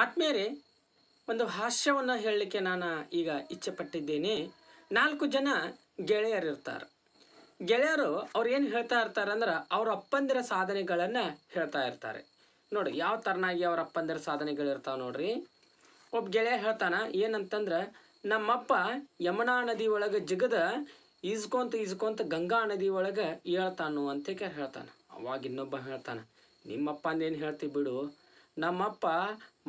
ಆತ್ಮೇಲೆ ಒಂದು ಹಾಸ್ಯವನ್ನು ಹೇಳಲಿಕ್ಕೆ ನಾನು ಈಗ ಇಚ್ಛೆಪಟ್ಟಿದ್ದೇನೆ ನಾಲ್ಕು ಜನ ಗೆಳೆಯರು ಇರ್ತಾರೆ ಗೆಳೆಯರು ಅವ್ರು ಏನು ಹೇಳ್ತಾ ಇರ್ತಾರೆ ಅಂದ್ರೆ ಅವ್ರ ಅಪ್ಪಂದಿರ ಸಾಧನೆಗಳನ್ನು ಹೇಳ್ತಾ ಇರ್ತಾರೆ ನೋಡಿ ಯಾವ ಥರನಾಗಿ ಅವ್ರ ಅಪ್ಪಂದಿರ ಸಾಧನೆಗಳಿರ್ತಾವೆ ನೋಡ್ರಿ ಒಬ್ಬ ಗೆಳೆಯ ಹೇಳ್ತಾನೆ ಏನಂತಂದ್ರೆ ನಮ್ಮಪ್ಪ ಯಮುನಾ ನದಿ ಒಳಗೆ ಜಿಗದ ಈಜ್ಕೊಂತ ಈಜ್ಕೊಂತ ಗಂಗಾ ನದಿ ಒಳಗೆ ಹೇಳ್ತಾನು ಅಂತ ಹೇಳ್ತಾನೆ ಅವಾಗ ಇನ್ನೊಬ್ಬ ಹೇಳ್ತಾನೆ ನಿಮ್ಮಪ್ಪ ಅಂದೇನು ಹೇಳ್ತಿ ಬಿಡು ನಮ್ಮಪ್ಪ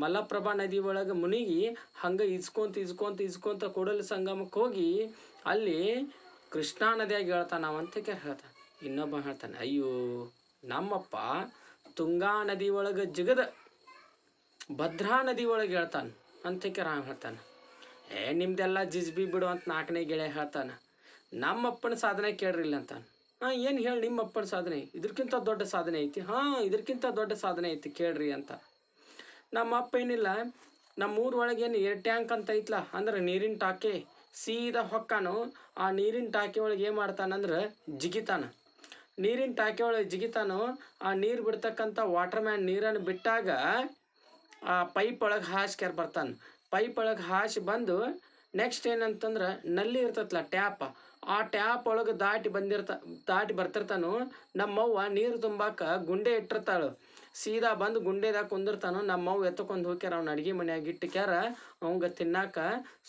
ಮಲಪ್ರಭಾ ನದಿ ಒಳಗೆ ಮುನಿಗಿ ಹಂಗೆ ಈಜ್ಕೊಂತ ಈಜ್ಕೊಂತ ಈಜ್ಕೊಂತ ಕೂಡಲ ಸಂಗಮಕ್ಕೆ ಹೋಗಿ ಅಲ್ಲಿ ಕೃಷ್ಣಾ ನದಿಯಾಗಿ ಕೇಳಿ ಹೇಳ್ತಾನೆ ಇನ್ನೊಬ್ಬ ಹೇಳ್ತಾನೆ ಅಯ್ಯೋ ನಮ್ಮಪ್ಪ ತುಂಗಾ ನದಿ ಒಳಗೆ ಜಿಗದ ಭದ್ರಾ ನದಿ ಒಳಗೆ ಹೇಳ್ತಾನೆ ಅಂತಕ್ಕೆ ರಾಮ್ ಹೇಳ್ತಾನೆ ಏ ನಿಮ್ದೆಲ್ಲ ಜಿಜ್ಬಿ ಬಿಡು ಅಂತ ನಾಲ್ಕನೇ ಗೆಳೆಯ ಹೇಳ್ತಾನೆ ನಮ್ಮಪ್ಪನ ಸಾಧನೆ ಕೇಳ್ರಿಲ್ಲ ಅಂತಾನೆ ಹಾಂ ಏನು ಹೇಳಿ ನಿಮ್ಮಪ್ಪನ ಸಾಧನೆ ಇದಕ್ಕಿಂತ ದೊಡ್ಡ ಸಾಧನೆ ಐತಿ ಹಾಂ ಇದಕ್ಕಿಂತ ದೊಡ್ಡ ಸಾಧನೆ ಐತಿ ಕೇಳ್ರಿ ಅಂತ ನಮ್ಮ ಅಪ್ಪ ಏನಿಲ್ಲ ನಮ್ಮ ಏನು ಏರ್ ಟ್ಯಾಂಕ್ ಅಂತ ಐತ್ಲ ಅಂದ್ರೆ ನೀರಿನ ಟಾಕೆ ಸೀದಾ ಹೊಕ್ಕಾನು ಆ ನೀರಿನ ಟಾಕಿ ಒಳಗೆ ಏನು ಮಾಡ್ತಾನಂದ್ರೆ ಜಿಗಿತಾನ ನೀರಿನ ಟಾಕಿ ಒಳಗೆ ಜಿಗಿತಾನು ಆ ನೀರು ಬಿಡ್ತಕ್ಕಂಥ ವಾಟರ್ ಮ್ಯಾನ್ ನೀರನ್ನು ಬಿಟ್ಟಾಗ ಆ ಪೈಪ್ ಒಳಗೆ ಹಾಸ್ಕ್ಯಾರ ಬರ್ತಾನೆ ಪೈಪ್ ಒಳಗೆ ಹಾಸಿ ಬಂದು ನೆಕ್ಸ್ಟ್ ಏನಂತಂದ್ರೆ ನಲ್ಲಿ ಇರ್ತೈತಲ್ಲ ಟ್ಯಾಪ ಆ ಟ್ಯಾಪ್ ಒಳಗೆ ದಾಟಿ ಬಂದಿರ್ತ ದಾಟಿ ಬರ್ತಿರ್ತಾನು ನಮ್ಮವ್ವ ನೀರು ತುಂಬಾಕ ಗುಂಡೆ ಇಟ್ಟಿರ್ತಾಳು ಸೀದಾ ಬಂದು ಗುಂಡೆದಾಗ ಕುಂದಿರ್ತಾನು ನಮ್ಮವ್ವ ಎತ್ತಕೊಂಡು ಹೋಗ್ಯಾರ ಅವ್ನ ಅಡುಗೆ ಮನ್ಯಾಗ ಇಟ್ಟಿಕ್ಯಾರ ಅವಂಗೆ ತಿನ್ನಾಕ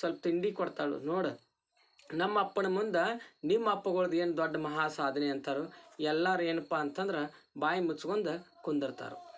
ಸ್ವಲ್ಪ ತಿಂಡಿ ಕೊಡ್ತಾಳು ನೋಡು ನಮ್ಮ ಅಪ್ಪನ ಮುಂದೆ ನಿಮ್ಮ ಅಪ್ಪಗಳ್ದು ಏನು ದೊಡ್ಡ ಮಹಾ ಸಾಧನೆ ಅಂತಾರೋ ಎಲ್ಲರೂ ಏನಪ್ಪ ಅಂತಂದ್ರೆ ಬಾಯಿ ಮುಚ್ಕೊಂಡು ಕುಂದಿರ್ತಾರೆ